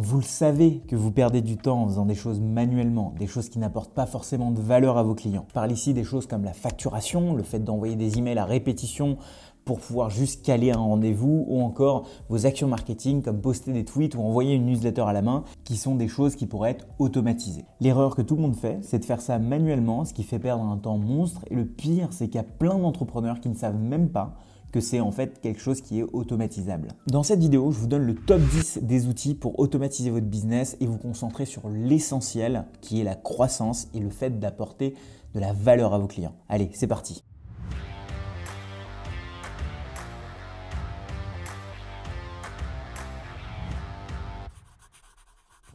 Vous le savez que vous perdez du temps en faisant des choses manuellement, des choses qui n'apportent pas forcément de valeur à vos clients. Je parle ici des choses comme la facturation, le fait d'envoyer des emails à répétition pour pouvoir juste caler un rendez-vous ou encore vos actions marketing comme poster des tweets ou envoyer une newsletter à la main qui sont des choses qui pourraient être automatisées. L'erreur que tout le monde fait, c'est de faire ça manuellement, ce qui fait perdre un temps monstre et le pire, c'est qu'il y a plein d'entrepreneurs qui ne savent même pas que c'est en fait quelque chose qui est automatisable. Dans cette vidéo, je vous donne le top 10 des outils pour automatiser votre business et vous concentrer sur l'essentiel qui est la croissance et le fait d'apporter de la valeur à vos clients. Allez, c'est parti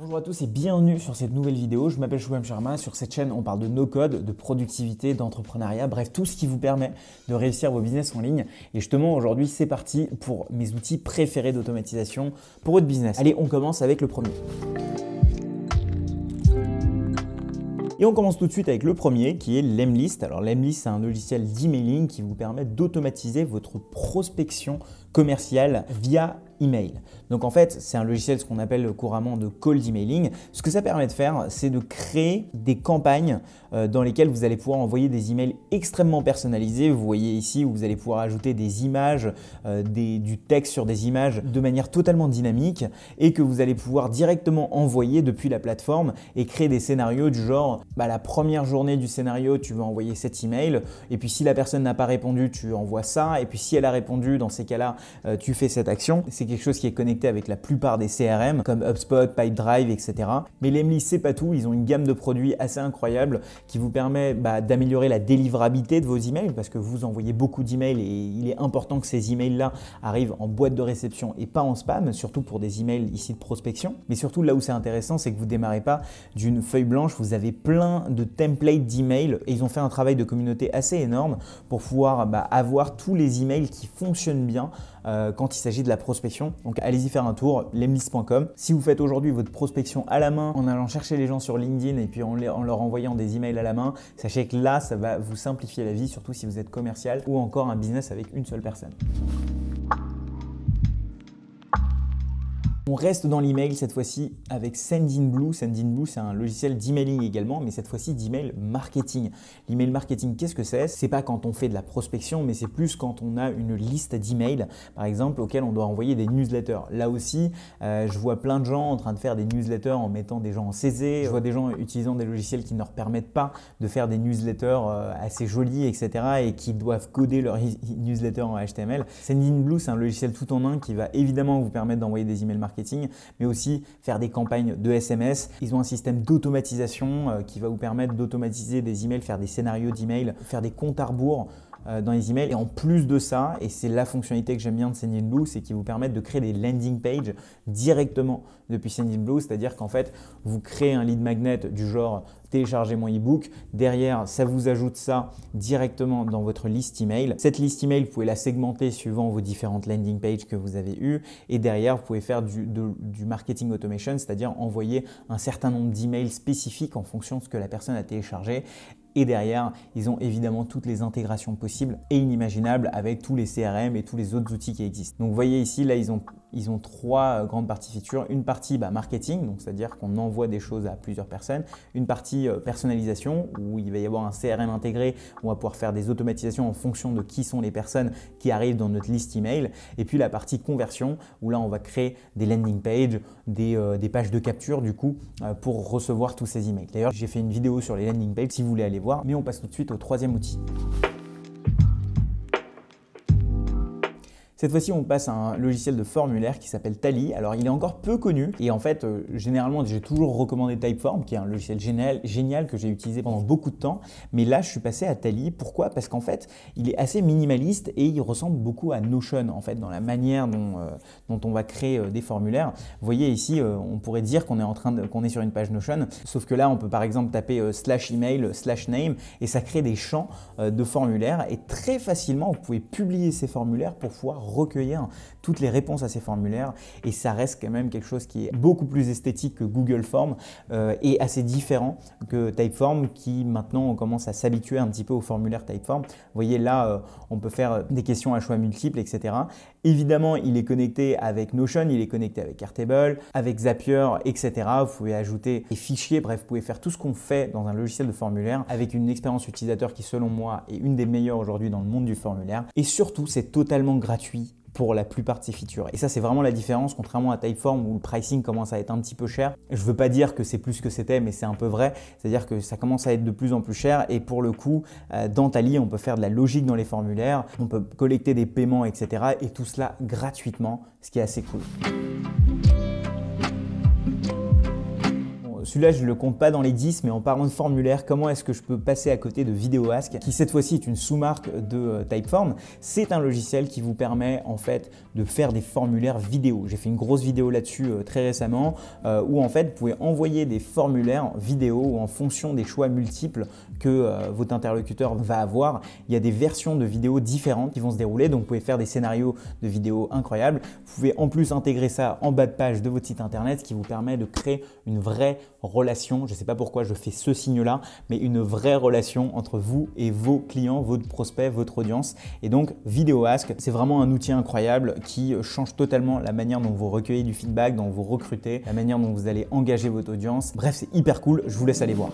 Bonjour à tous et bienvenue sur cette nouvelle vidéo. Je m'appelle Shubham Sharma. Sur cette chaîne, on parle de no-code, de productivité, d'entrepreneuriat, bref, tout ce qui vous permet de réussir vos business en ligne. Et justement, aujourd'hui, c'est parti pour mes outils préférés d'automatisation pour votre business. Allez, on commence avec le premier. Et on commence tout de suite avec le premier qui est Lemlist. Alors Lemlist, c'est un logiciel d'emailing qui vous permet d'automatiser votre prospection commercial via email. Donc en fait, c'est un logiciel ce qu'on appelle couramment de cold emailing. Ce que ça permet de faire, c'est de créer des campagnes euh, dans lesquelles vous allez pouvoir envoyer des emails extrêmement personnalisés. Vous voyez ici où vous allez pouvoir ajouter des images, euh, du texte sur des images de manière totalement dynamique et que vous allez pouvoir directement envoyer depuis la plateforme et créer des scénarios du genre bah, la première journée du scénario, tu vas envoyer cet email et puis si la personne n'a pas répondu, tu envoies ça et puis si elle a répondu, dans ces cas-là, euh, tu fais cette action. C'est quelque chose qui est connecté avec la plupart des CRM comme HubSpot, Pipedrive, etc. Mais Lemly, c'est pas tout. Ils ont une gamme de produits assez incroyable qui vous permet bah, d'améliorer la délivrabilité de vos emails parce que vous envoyez beaucoup d'emails et il est important que ces emails-là arrivent en boîte de réception et pas en spam, surtout pour des emails ici de prospection. Mais surtout là où c'est intéressant, c'est que vous démarrez pas d'une feuille blanche. Vous avez plein de templates d'emails et ils ont fait un travail de communauté assez énorme pour pouvoir bah, avoir tous les emails qui fonctionnent bien euh, quand il s'agit de la prospection. Donc allez-y faire un tour, lemlis.com. Si vous faites aujourd'hui votre prospection à la main, en allant chercher les gens sur LinkedIn et puis en, en, leur envoyant des emails à la main, sachez que là, ça va vous simplifier la vie, surtout si vous êtes commercial ou encore un business avec une seule personne. On reste dans l'email cette fois-ci avec Sendinblue. Sendinblue, c'est un logiciel d'emailing également, mais cette fois-ci d'email marketing. L'email marketing, qu'est-ce que c'est C'est pas quand on fait de la prospection, mais c'est plus quand on a une liste d'emails, par exemple, auquel on doit envoyer des newsletters. Là aussi, euh, je vois plein de gens en train de faire des newsletters en mettant des gens en CZ. Je vois des gens utilisant des logiciels qui ne leur permettent pas de faire des newsletters euh, assez jolis, etc. et qui doivent coder leurs newsletters en HTML. Sendinblue, c'est un logiciel tout en un qui va évidemment vous permettre d'envoyer des emails marketing mais aussi faire des campagnes de SMS. Ils ont un système d'automatisation euh, qui va vous permettre d'automatiser des emails, faire des scénarios d'emails, faire des comptes à rebours euh, dans les emails. Et en plus de ça, et c'est la fonctionnalité que j'aime bien de Sendinblue, c'est qu'ils vous permettent de créer des landing pages directement depuis Sendinblue. C'est-à-dire qu'en fait, vous créez un lead magnet du genre téléchargez mon ebook. Derrière, ça vous ajoute ça directement dans votre liste email. Cette liste email, vous pouvez la segmenter suivant vos différentes landing pages que vous avez eues. Et derrière, vous pouvez faire du, du marketing automation, c'est-à-dire envoyer un certain nombre d'emails spécifiques en fonction de ce que la personne a téléchargé et derrière, ils ont évidemment toutes les intégrations possibles et inimaginables avec tous les CRM et tous les autres outils qui existent. Donc vous voyez ici, là, ils ont, ils ont trois euh, grandes parties features. Une partie bah, marketing, donc c'est-à-dire qu'on envoie des choses à plusieurs personnes. Une partie euh, personnalisation, où il va y avoir un CRM intégré, on va pouvoir faire des automatisations en fonction de qui sont les personnes qui arrivent dans notre liste email. Et puis la partie conversion, où là, on va créer des landing pages, des, euh, des pages de capture, du coup, pour recevoir tous ces emails. D'ailleurs, j'ai fait une vidéo sur les landing pages, si vous voulez aller mais on passe tout de suite au troisième outil. Cette fois-ci, on passe à un logiciel de formulaire qui s'appelle Tally. Alors, il est encore peu connu et en fait, euh, généralement, j'ai toujours recommandé Typeform, qui est un logiciel génial, génial que j'ai utilisé pendant beaucoup de temps. Mais là, je suis passé à Tally. Pourquoi Parce qu'en fait, il est assez minimaliste et il ressemble beaucoup à Notion en fait dans la manière dont, euh, on va créer euh, des formulaires. Vous voyez ici, on pourrait dire qu'on est en train qu'on est sur une page Notion, sauf que là, on peut par exemple taper slash email slash name et ça crée des champs de formulaires et très facilement, vous pouvez publier ces formulaires pour pouvoir recueillir toutes les réponses à ces formulaires et ça reste quand même quelque chose qui est beaucoup plus esthétique que Google Form euh, et assez différent que Typeform qui maintenant on commence à s'habituer un petit peu au formulaire Typeform. Vous voyez là, euh, on peut faire des questions à choix multiples, etc. Évidemment, il est connecté avec Notion, il est connecté avec Airtable, avec Zapier, etc. Vous pouvez ajouter des fichiers, bref, vous pouvez faire tout ce qu'on fait dans un logiciel de formulaire avec une expérience utilisateur qui, selon moi, est une des meilleures aujourd'hui dans le monde du formulaire. Et surtout, c'est totalement gratuit pour la plupart de ces features. Et ça, c'est vraiment la différence, contrairement à Typeform où le pricing commence à être un petit peu cher. Je ne veux pas dire que c'est plus que c'était, mais c'est un peu vrai. C'est-à-dire que ça commence à être de plus en plus cher. Et pour le coup, euh, dans Tally, on peut faire de la logique dans les formulaires, on peut collecter des paiements, etc. Et tout cela gratuitement, ce qui est assez cool. Celui-là, je le compte pas dans les 10, mais en parlant de formulaire, comment est-ce que je peux passer à côté de VideoAsk, qui cette fois-ci est une sous-marque de euh, Typeform. C'est un logiciel qui vous permet en fait de faire des formulaires vidéo. J'ai fait une grosse vidéo là-dessus euh, très récemment, euh, où en fait, vous pouvez envoyer des formulaires vidéo ou en fonction des choix multiples euh, votre interlocuteur va avoir. Il y a des versions de vidéos différentes qui vont se dérouler, donc vous pouvez faire des scénarios de vidéos incroyables. Vous pouvez en plus intégrer ça en bas de page de votre site internet, ce qui vous permet de créer une vraie relation. Je ne sais pas pourquoi je fais ce signe-là, mais une vraie relation entre vous et vos clients, votre prospect, votre audience. Et donc, Ask c'est vraiment un outil incroyable qui change totalement la manière dont vous recueillez du feedback, dont vous recrutez, la manière dont vous allez engager votre audience. Bref, c'est hyper cool, je vous laisse aller voir.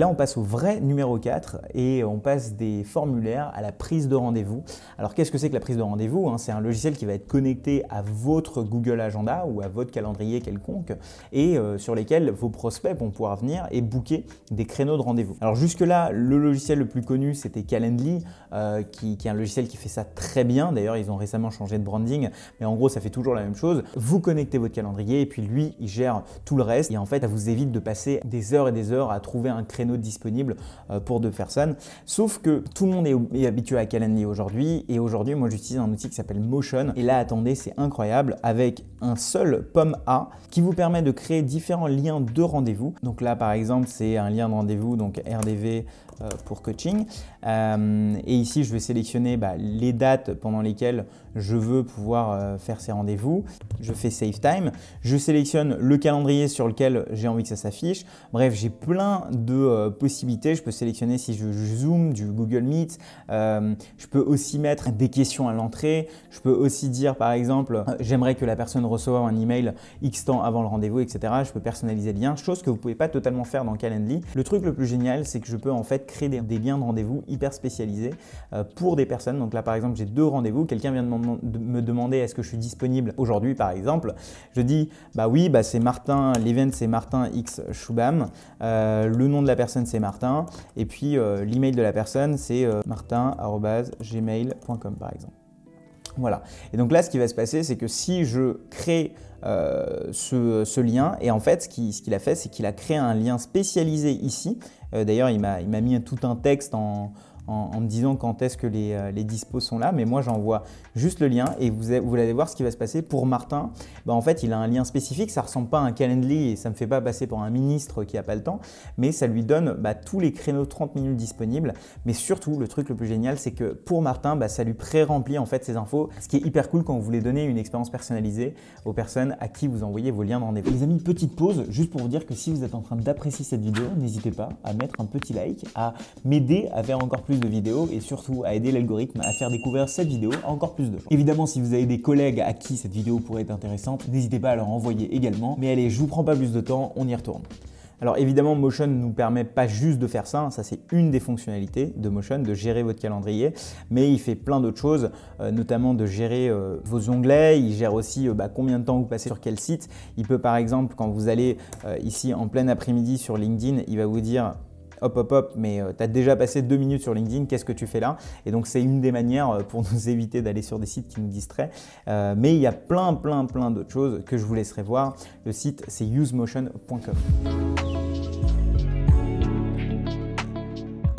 là, on passe au vrai numéro 4 et on passe des formulaires à la prise de rendez-vous. Alors, qu'est-ce que c'est que la prise de rendez-vous hein C'est un logiciel qui va être connecté à votre Google Agenda ou à votre calendrier quelconque et euh, sur lesquels vos prospects vont pouvoir venir et booker des créneaux de rendez-vous. Alors, jusque-là, le logiciel le plus connu, c'était Calendly, euh, qui, qui, est un logiciel qui fait ça très bien. D'ailleurs, ils ont récemment changé de branding, mais en gros, ça fait toujours la même chose. Vous connectez votre calendrier et puis lui, il gère tout le reste. Et en fait, ça vous évite de passer des heures et des heures à trouver un créneau disponible euh, pour deux personnes. Sauf que tout le monde est, est habitué à Calendly aujourd'hui et aujourd'hui moi j'utilise un outil qui s'appelle Motion et là attendez c'est incroyable avec un seul pomme A qui vous permet de créer différents liens de rendez-vous. Donc là par exemple c'est un lien de rendez-vous donc RDV euh, pour coaching euh, et ici, je vais sélectionner bah, les dates pendant lesquelles je veux pouvoir euh, faire ces rendez-vous. Je fais Save Time. Je sélectionne le calendrier sur lequel j'ai envie que ça s'affiche. Bref, j'ai plein de euh, possibilités. Je peux sélectionner si je, zoome, du Google Meet. je peux aussi mettre des questions à l'entrée. Je peux aussi dire, par exemple, j'aimerais que la personne reçoive un email X temps avant le rendez-vous, etc. Je peux personnaliser le lien, chose que vous ne pouvez pas totalement faire dans Calendly. Le truc le plus génial, c'est que je peux en fait créer des liens de rendez-vous hyper spécialisé euh, pour des personnes. Donc là, par exemple, j'ai deux rendez-vous. Quelqu'un vient de me demander est-ce que je suis disponible aujourd'hui, par exemple. Je dis bah oui, bah c'est Martin, l'event c'est Martin X Choubam. Euh, le nom de la personne c'est Martin. Et puis euh, l'email de la personne c'est martin.gmail.com par exemple. Voilà. Et donc là, ce qui va se passer, c'est que si je crée ce, lien, et en fait, ce qu'il a fait, c'est qu'il a créé un lien spécialisé ici euh, d'ailleurs, il m'a mis tout un texte en, en, me disant quand est-ce que les, euh, dispos sont là, mais moi j'envoie juste le lien et vous, vous, allez voir ce qui va se passer. Pour Martin, bah, en fait il a un lien spécifique, ça ressemble pas à un calendrier et ça me fait pas passer pour un ministre qui a pas le temps, mais ça lui donne bah, tous les créneaux 30 minutes disponibles. Mais surtout, le truc le plus génial, c'est que pour Martin, bah, ça lui pré-remplit en fait ses infos, ce qui est hyper cool quand vous voulez donner une expérience personnalisée aux personnes à qui vous envoyez vos liens de rendez-vous. Les amis, petite pause, juste pour vous dire que si vous êtes en train d'apprécier cette vidéo, n'hésitez pas à mettre un petit like, à m'aider à faire encore plus de vidéos et surtout à aider l'algorithme à faire découvrir cette vidéo encore plus de gens. Évidemment, si vous avez des collègues à qui cette vidéo pourrait être intéressante, n'hésitez pas à leur envoyer également. Mais allez, je vous prends pas plus de temps, on y retourne. Alors évidemment, Motion ne nous permet pas juste de faire ça, hein, ça c'est une des fonctionnalités de Motion, de gérer votre calendrier, mais il fait plein d'autres choses, euh, notamment de gérer euh, vos onglets, il gère aussi euh, bah, combien de temps vous passez sur quel site, il peut par exemple quand vous allez ici en plein après-midi sur LinkedIn, il va vous dire hop, hop, hop, mais euh, tu as déjà passé deux minutes sur LinkedIn, qu'est-ce que tu fais là Et donc, c'est une des manières euh, pour nous éviter d'aller sur des sites qui nous distraient. Euh, mais il y a plein, plein, plein d'autres choses que je vous laisserai voir. Le site, c'est usemotion.com.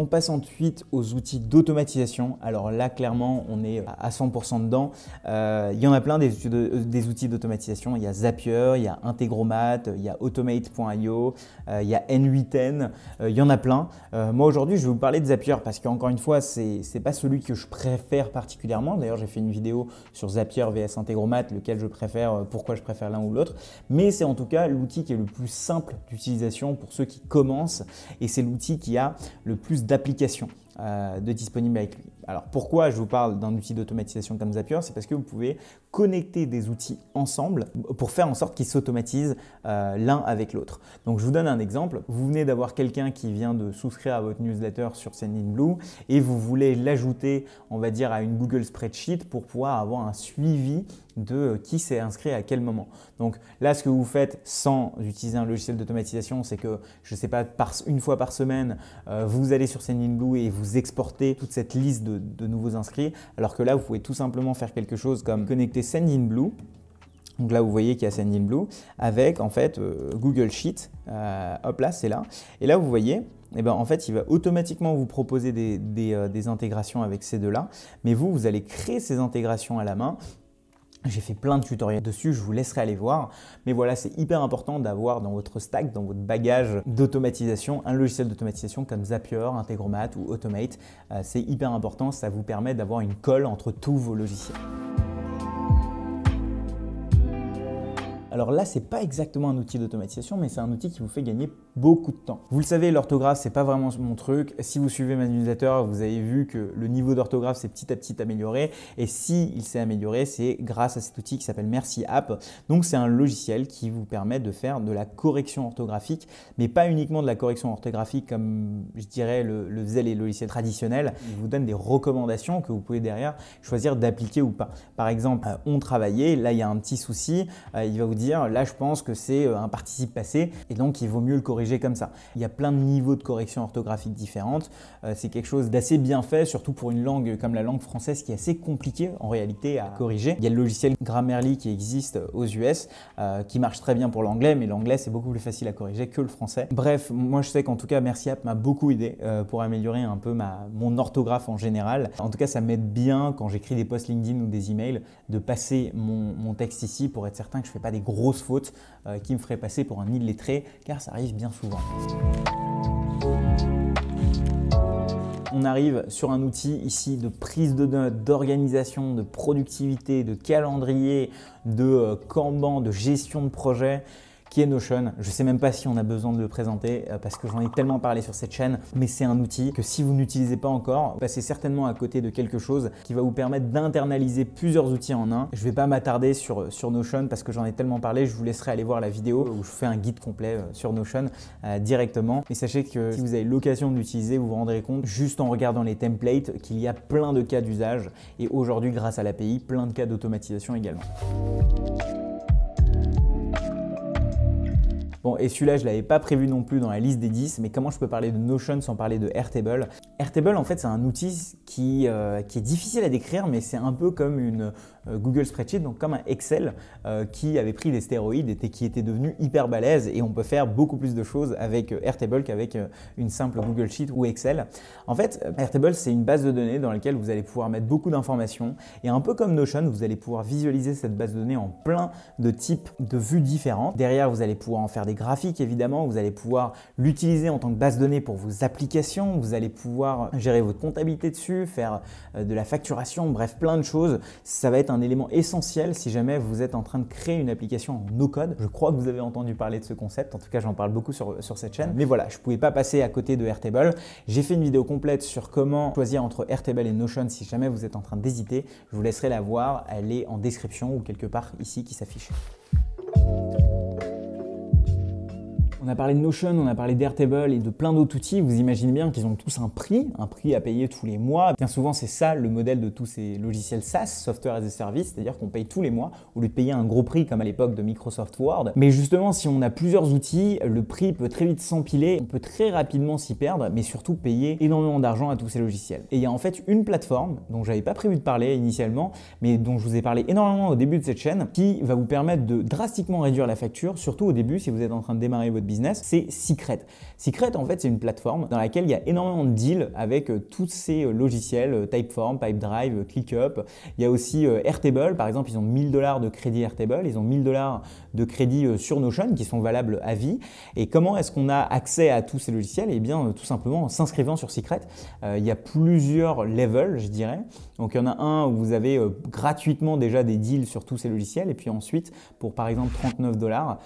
On passe ensuite aux outils d'automatisation. Alors là, clairement, on est à 100% dedans. Euh, il y en a plein des, euh, des outils d'automatisation. Il y a Zapier, il y a Integromat, il y a Automate.io, euh, il y a N8N. il y en a plein. moi, aujourd'hui, je vais vous parler de Zapier parce qu'encore une fois, c'est pas celui que je préfère particulièrement. D'ailleurs, j'ai fait une vidéo sur Zapier vs Integromat, lequel je préfère, pourquoi je préfère l'un ou l'autre. Mais c'est en tout cas l'outil qui est le plus simple d'utilisation pour ceux qui commencent et c'est l'outil qui a le plus d'applications euh, de disponible avec lui. Alors pourquoi je vous parle d'un outil d'automatisation comme Zapier C'est parce que vous pouvez connecter des outils ensemble pour faire en sorte qu'ils s'automatisent euh, l'un avec l'autre. Donc je vous donne un exemple. Vous venez d'avoir quelqu'un qui vient de souscrire à votre newsletter sur Blue et vous voulez l'ajouter, on va dire, à une Google Spreadsheet pour pouvoir avoir un suivi de euh, qui s'est inscrit à quel moment. Donc là, ce que vous faites sans utiliser un logiciel d'automatisation, c'est que, je ne sais pas, une fois par semaine, euh, vous allez sur Sendinblue et vous exportez toute cette liste de, nouveaux inscrits, alors que là, vous pouvez tout simplement faire quelque chose comme connecter Sendinblue, Donc là, vous voyez qu'il y a Sendinblue avec en fait euh, Google Sheet. hop là, c'est là. Et là, vous voyez, eh ben, en fait, il va automatiquement vous proposer des intégrations avec ces deux-là. Mais vous, vous allez créer ces intégrations à la main. J'ai fait plein de tutoriels dessus, je vous laisserai aller voir. Mais voilà, c'est hyper important d'avoir dans votre stack, dans votre bagage d'automatisation, un logiciel d'automatisation comme Zapier, Integromat ou Automate. Euh, c'est hyper important, ça vous permet d'avoir une colle entre tous vos logiciels. Alors là, ce n'est pas exactement un outil d'automatisation, mais c'est un outil qui vous fait gagner beaucoup de temps. Vous le savez, l'orthographe, c'est pas vraiment mon truc. Si vous suivez ma newsletter, vous avez vu que le niveau d'orthographe s'est petit à petit amélioré. Et si il s'est amélioré, c'est grâce à cet outil qui s'appelle Merci App. Donc c'est un logiciel qui vous permet de faire de la correction orthographique, mais pas uniquement de la correction orthographique comme je dirais le, le et le logiciel traditionnel. Il vous donne des recommandations que vous pouvez derrière choisir d'appliquer ou pas. Par exemple, euh, on travaillait, là il y a un petit souci, euh, il va vous là je pense que c'est euh, un participe passé et donc il vaut mieux le corriger comme ça. Il y a plein de niveaux de correction orthographique différentes, euh, c'est quelque chose d'assez bien fait, surtout pour une langue comme la langue française qui est assez compliquée en réalité à corriger. Il y a le logiciel Grammarly qui existe aux US euh, qui marche très bien pour l'anglais, mais l'anglais c'est beaucoup plus facile à corriger que le français. Bref, moi je sais qu'en tout cas MerciApp m'a beaucoup aidé pour améliorer un peu ma, mon orthographe en général. En tout cas, ça m'aide bien quand j'écris des posts LinkedIn ou des emails de passer mon, mon texte ici pour être certain que je fais pas des gros grosse faute euh, qui me ferait passer pour un illettré, car ça arrive bien souvent. On arrive sur un outil ici de prise de notes, d'organisation, de productivité, de calendrier, de camban, euh, de gestion de projet qui est Notion. Je ne sais même pas si on a besoin de le présenter euh, parce que j'en ai tellement parlé sur cette chaîne, mais c'est un outil que si vous n'utilisez pas encore, vous passez certainement à côté de quelque chose qui va vous permettre d'internaliser plusieurs outils en un. Je ne vais pas m'attarder sur, Notion parce que j'en ai tellement parlé, je vous laisserai aller voir la vidéo où je fais un guide complet euh, sur Notion euh, directement. Et sachez que si vous avez l'occasion de l'utiliser, vous vous rendrez compte juste en regardant les templates qu'il y a plein de cas d'usage et aujourd'hui grâce à l'API, plein de cas d'automatisation également. Bon, et celui-là, je ne l'avais pas prévu non plus dans la liste des 10, mais comment je peux parler de Notion sans parler de Airtable Airtable, en fait, c'est un outil euh, qui, est difficile à décrire, mais c'est un peu comme une euh, Google Spreadsheet, donc comme un Excel euh, qui avait pris des stéroïdes et qui était devenu hyper balèze. Et on peut faire beaucoup plus de choses avec Airtable qu'avec une simple Google Sheet ou Excel. En fait, Airtable, c'est une base de données dans laquelle vous allez pouvoir mettre beaucoup d'informations. Et un peu comme Notion, vous allez pouvoir visualiser cette base de données en plein de types de vues différentes. Derrière, vous allez pouvoir en faire des graphiques évidemment, vous allez pouvoir l'utiliser en tant que base de données pour vos applications, vous allez pouvoir gérer votre comptabilité dessus, faire euh, de la facturation, bref plein de choses. Ça va être un élément essentiel si jamais vous êtes en train de créer une application en no-code. Je crois que vous avez entendu parler de ce concept, en tout cas j'en parle beaucoup sur, sur cette chaîne. Mais voilà, je ne pouvais pas passer à côté de Airtable. J'ai fait une vidéo complète sur comment choisir entre Airtable et Notion si jamais vous êtes en train d'hésiter. Je vous laisserai la voir, elle est en description ou quelque part ici qui s'affiche. On a parlé de Notion, on a parlé d'Airtable et de plein d'autres outils. Vous imaginez bien qu'ils ont tous un prix, un prix à payer tous les mois. Bien souvent, c'est ça le modèle de tous ces logiciels SaaS, Software as a Service, c'est-à-dire qu'on paye tous les mois au lieu de payer un gros prix comme à l'époque de Microsoft Word. Mais justement, si on a plusieurs outils, le prix peut très vite s'empiler, on peut très rapidement s'y perdre, mais surtout payer énormément d'argent à tous ces logiciels. Et il y a en fait une plateforme dont j'avais pas prévu de parler initialement, mais dont je vous ai parlé énormément au début de cette chaîne, qui va vous permettre de drastiquement réduire la facture, surtout au début si vous êtes en train de démarrer votre c'est Secret. Secret, en fait, c'est une plateforme dans laquelle il y a énormément de deals avec euh, tous ces euh, logiciels, euh, Typeform, Pipedrive, ClickUp. Il y a aussi Airtable, par exemple, ils ont 1000 dollars de crédit Airtable, ils ont 1000 dollars de crédit sur Notion qui sont valables à vie. Et comment est-ce qu'on a accès à tous ces logiciels Eh bien, tout simplement en s'inscrivant sur Secret. il y a plusieurs levels, je dirais. Donc, il y en a un où vous avez gratuitement déjà des deals sur tous ces logiciels. Et puis ensuite, pour par exemple 39 dollars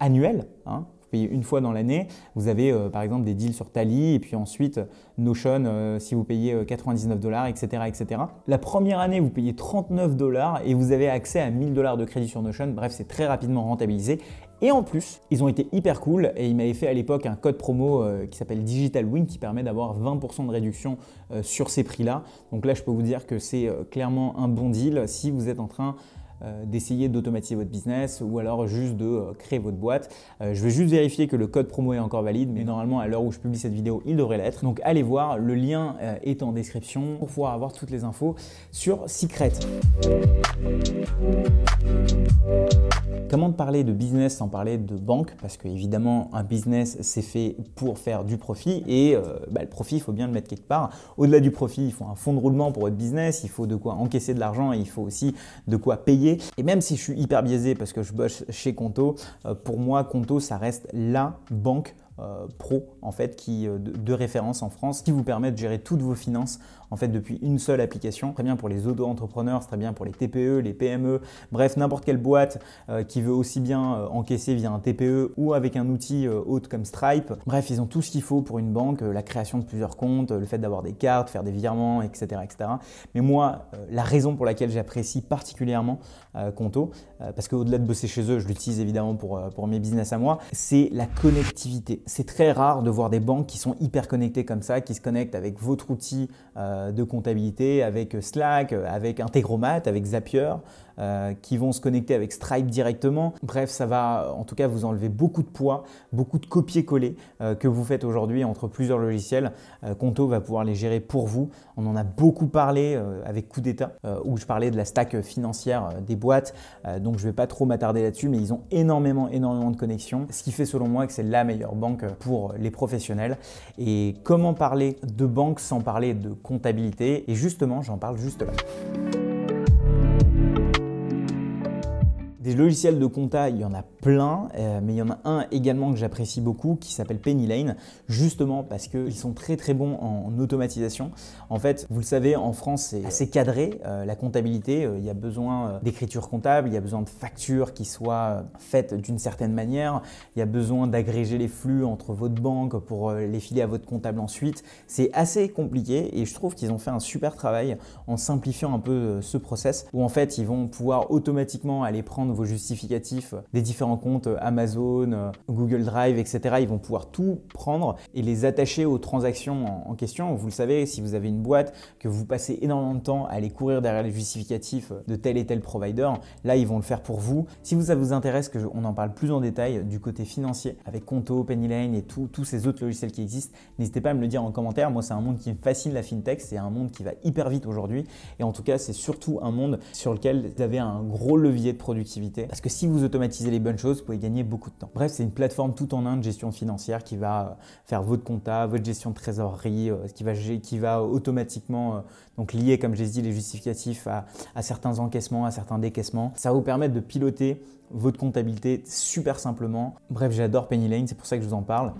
annuels, hein, payez une fois dans l'année. Vous avez euh, par exemple des deals sur Tally et puis ensuite euh, Notion euh, si vous payez 99 dollars, etc., etc. La première année, vous payez 39 dollars et vous avez accès à 1000 dollars de crédit sur Notion. Bref, c'est très rapidement rentabilisé. Et en plus, ils ont été hyper cool et ils m'avaient fait à l'époque un code promo qui s'appelle Digital Win qui permet d'avoir 20% de réduction sur ces prix-là. Donc là, je peux vous dire que c'est clairement un bon deal si vous êtes en train euh, d'essayer d'automatiser votre business ou alors juste de euh, créer votre boîte. Euh, je vais juste vérifier que le code promo est encore valide, mais normalement à l'heure où je publie cette vidéo, il devrait l'être. Donc allez voir, le lien est en description pour pouvoir avoir toutes les infos sur Secret. Comment parler de business sans parler de banque Parce qu'évidemment, un business c'est fait pour faire du profit et bah, le profit, il faut bien le mettre quelque part. Au-delà du profit, il faut un fonds de roulement pour votre business, il faut de quoi encaisser de l'argent, et il faut aussi de quoi payer et même si je suis hyper biaisé parce que je bosse chez Conto, euh, pour moi, Conto, ça reste la banque euh, pro en fait qui euh, de, référence en France qui vous permet de gérer toutes vos finances en fait depuis une seule application. Très bien pour les auto-entrepreneurs, c'est très bien pour les TPE, les PME, bref, n'importe quelle boîte euh, qui veut aussi bien euh, encaisser via un TPE ou avec un outil haute euh, comme Stripe. Bref, ils ont tout ce qu'il faut pour une banque, la création de plusieurs comptes, le fait d'avoir des cartes, faire des virements, etc. etc. Mais moi, la raison pour laquelle j'apprécie particulièrement Conto, parce qu'au-delà de bosser chez eux, je l'utilise évidemment pour, pour mes business à moi, c'est la connectivité. C'est très rare de voir des banques qui sont hyper connectées comme ça, qui se connectent avec votre outil de comptabilité avec Slack, avec Integromat, avec Zapier, euh, qui vont se connecter avec Stripe directement. Bref, ça va en tout cas vous enlever beaucoup de poids, beaucoup de copier-coller euh, que vous faites aujourd'hui entre plusieurs logiciels. Euh, Conto va pouvoir les gérer pour vous. On en a beaucoup parlé avec Coup d'État, où je parlais de la stack financière des boîtes, donc je ne vais pas trop m'attarder là-dessus, mais ils ont énormément, énormément de connexions, ce qui fait selon moi que c'est la meilleure banque pour les professionnels. Et comment parler de banque sans parler de comptabilité Et justement, j'en parle juste là. Des logiciels de compta, il y en a plein, euh, mais il y en a un également que j'apprécie beaucoup qui s'appelle Penny justement parce qu'ils sont très très bons en automatisation. En fait, vous le savez, en France, c'est assez cadré euh, la comptabilité. Euh, il y a besoin d'écriture comptable, il y a besoin de factures qui soient faites d'une certaine manière, il y a besoin d'agréger les flux entre votre banque pour les filer à votre comptable ensuite. C'est assez compliqué et je trouve qu'ils ont fait un super travail en simplifiant un peu ce process où en fait ils vont pouvoir automatiquement aller prendre vos justificatifs des différents comptes Amazon, Google Drive, etc. Ils vont pouvoir tout prendre et les attacher aux transactions en question. Vous le savez, si vous avez une boîte, que vous passez énormément de temps à aller courir derrière les justificatifs de tel et tel provider, là, ils vont le faire pour vous. Si ça vous intéresse, qu'on en parle plus en détail du côté financier avec Conto, Pennylane et tous ces autres logiciels qui existent, n'hésitez pas à me le dire en commentaire. Moi, c'est un monde qui me fascine, la fintech. C'est un monde qui va hyper vite aujourd'hui. Et en tout cas, c'est surtout un monde sur lequel vous avez un gros levier de productivité parce que si vous automatisez les bonnes choses, vous pouvez gagner beaucoup de temps. Bref, c'est une plateforme tout en un de gestion financière qui va euh, faire votre compta, votre gestion de trésorerie, euh, qui va, automatiquement euh, donc lier, comme j'ai dit, les justificatifs à, à certains encaissements, à certains décaissements. Ça va vous permettre de piloter votre comptabilité super simplement. Bref, j'adore Penny Lane, c'est pour ça que je vous en parle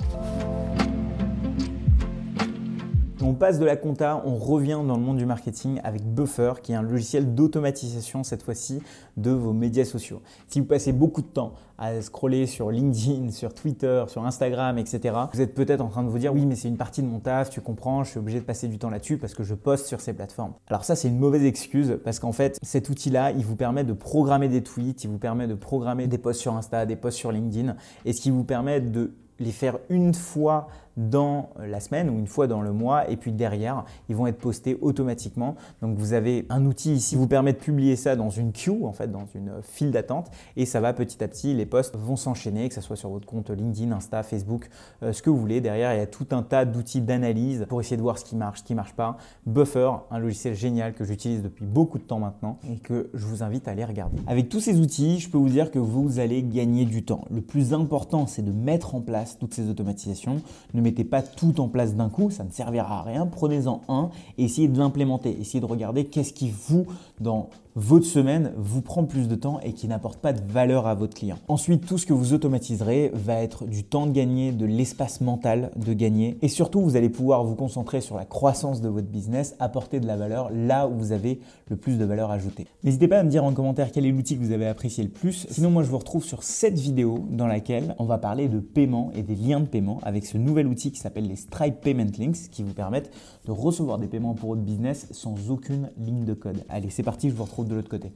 on passe de la compta, on revient dans le monde du marketing avec Buffer, qui est un logiciel d'automatisation cette fois-ci de vos médias sociaux. Si vous passez beaucoup de temps à scroller sur LinkedIn, sur Twitter, sur Instagram, etc., vous êtes peut-être en train de vous dire oui, mais c'est une partie de mon taf, tu comprends, je suis obligé de passer du temps là-dessus parce que je poste sur ces plateformes. Alors ça, c'est une mauvaise excuse parce qu'en fait, cet outil-là, il vous permet de programmer des tweets, il vous permet de programmer des posts sur Insta, des posts sur LinkedIn, et ce qui vous permet de les faire une fois dans la semaine ou une fois dans le mois et puis derrière ils vont être postés automatiquement donc vous avez un outil ici qui vous permet de publier ça dans une queue en fait dans une file d'attente et ça va petit à petit les posts vont s'enchaîner que ce soit sur votre compte LinkedIn, Insta, Facebook euh, ce que vous voulez derrière il y a tout un tas d'outils d'analyse pour essayer de voir ce qui marche, ce qui marche pas Buffer, un logiciel génial que j'utilise depuis beaucoup de temps maintenant et que je vous invite à aller regarder. Avec tous ces outils je peux vous dire que vous allez gagner du temps. Le plus important c'est de mettre en place toutes ces automatisations. Ne mettez pas tout en place d'un coup, ça ne servira à rien. Prenez-en un et essayez de l'implémenter. Essayez de regarder qu'est-ce qui vous, dans votre semaine vous prend plus de temps et qui n'apporte pas de valeur à votre client. Ensuite, tout ce que vous automatiserez va être du temps de gagner, de l'espace mental de gagner et surtout vous allez pouvoir vous concentrer sur la croissance de votre business, apporter de la valeur là où vous avez le plus de valeur ajoutée. N'hésitez pas à me dire en commentaire quel est l'outil que vous avez apprécié le plus. Sinon, moi je vous retrouve sur cette vidéo dans laquelle on va parler de paiement et des liens de paiement avec ce nouvel outil qui s'appelle les Stripe Payment Links qui vous permettent de recevoir des paiements pour votre business sans aucune ligne de code. Allez, c'est parti, je vous retrouve de l'autre côté.